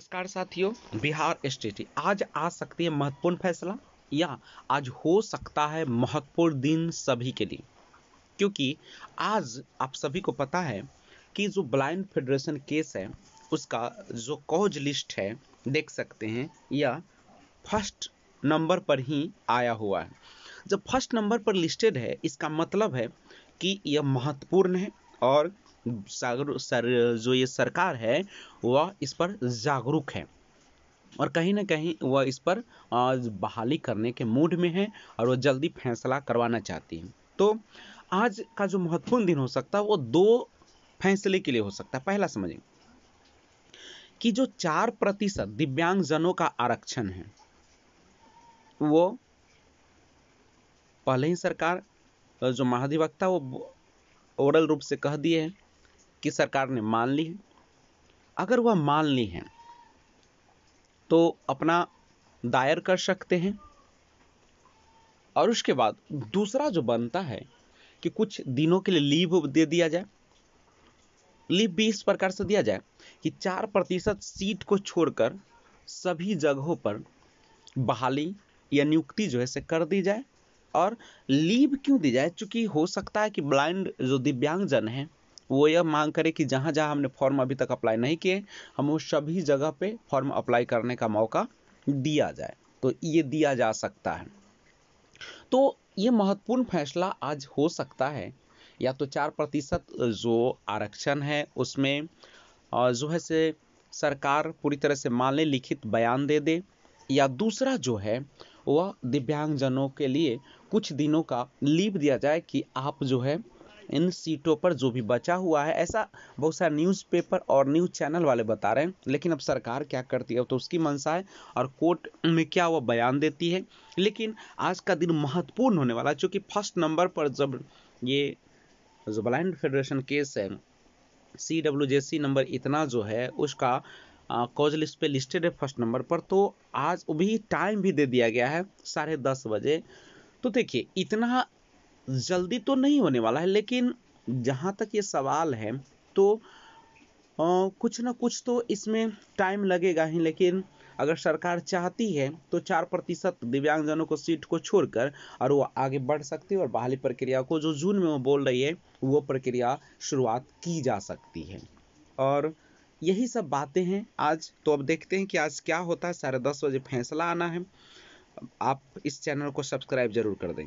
नमस्कार साथियों बिहार स्टेट आज आ सकती है महत्वपूर्ण फैसला या आज हो सकता है महत्वपूर्ण दिन सभी के लिए क्योंकि आज आप सभी को पता है कि जो ब्लाइंड फेडरेशन केस है उसका जो कॉज लिस्ट है देख सकते हैं या फर्स्ट नंबर पर ही आया हुआ है जब फर्स्ट नंबर पर लिस्टेड है इसका मतलब है कि यह महत्वपूर्ण है और सर जो ये सरकार है वह इस पर जागरूक है और कहीं ना कहीं वह इस पर बहाली करने के मूड में है और वह जल्दी फैसला करवाना चाहती है तो आज का जो महत्वपूर्ण दिन हो सकता है वो दो फैसले के लिए हो सकता है पहला समझें कि जो चार प्रतिशत दिव्यांगजनों का आरक्षण है वो पहले ही सरकार जो महाधिवक्ता वो ओरल रूप से कह दिए हैं कि सरकार ने मान ली है अगर वह मान ली है तो अपना दायर कर सकते हैं और उसके बाद दूसरा जो बनता है कि कुछ दिनों के लिए लीव दे दिया जाए लीव भी इस प्रकार से दिया जाए कि चार प्रतिशत सीट को छोड़कर सभी जगहों पर बहाली या नियुक्ति जो है से कर दी जाए और लीव क्यों दी जाए चूंकि हो सकता है कि ब्लाइंड जो दिव्यांगजन हैं वो यह मांग करे कि जहाँ जहाँ हमने फॉर्म अभी तक अप्लाई नहीं किए हम उस सभी जगह पे फॉर्म अप्लाई करने का मौका दिया जाए तो ये दिया जा सकता है तो ये महत्वपूर्ण फैसला आज हो सकता है या तो चार प्रतिशत जो आरक्षण है उसमें जो है से सरकार पूरी तरह से माने लिखित बयान दे दे या दूसरा जो है वह दिव्यांगजनों के लिए कुछ दिनों का लीव दिया जाए कि आप जो है इन सीटों पर जो भी बचा हुआ है ऐसा बहुत सारे न्यूज़पेपर और न्यूज़ चैनल वाले बता रहे हैं लेकिन अब सरकार क्या करती है तो उसकी मंशा है और कोर्ट में क्या वो बयान देती है लेकिन आज का दिन महत्वपूर्ण होने वाला है चूँकि फर्स्ट नंबर पर जब ये जो ब्लाइंड फेडरेशन केस है सी डब्ल्यू जे सी नंबर इतना जो है उसका कॉज लिस्ट पे लिस्टेड है फर्स्ट नंबर पर तो आज भी टाइम भी दे दिया गया है साढ़े दस बजे तो देखिए इतना जल्दी तो नहीं होने वाला है लेकिन जहाँ तक ये सवाल है तो आ, कुछ ना कुछ तो इसमें टाइम लगेगा ही लेकिन अगर सरकार चाहती है तो चार प्रतिशत दिव्यांगजनों को सीट को छोड़कर और वो आगे बढ़ सकती है और बहाली प्रक्रिया को जो जून में वो बोल रही है वो प्रक्रिया शुरुआत की जा सकती है और यही सब बातें हैं आज तो अब देखते हैं कि आज क्या होता है साढ़े दस बजे फैसला आना है आप इस चैनल को सब्सक्राइब जरूर कर देंगे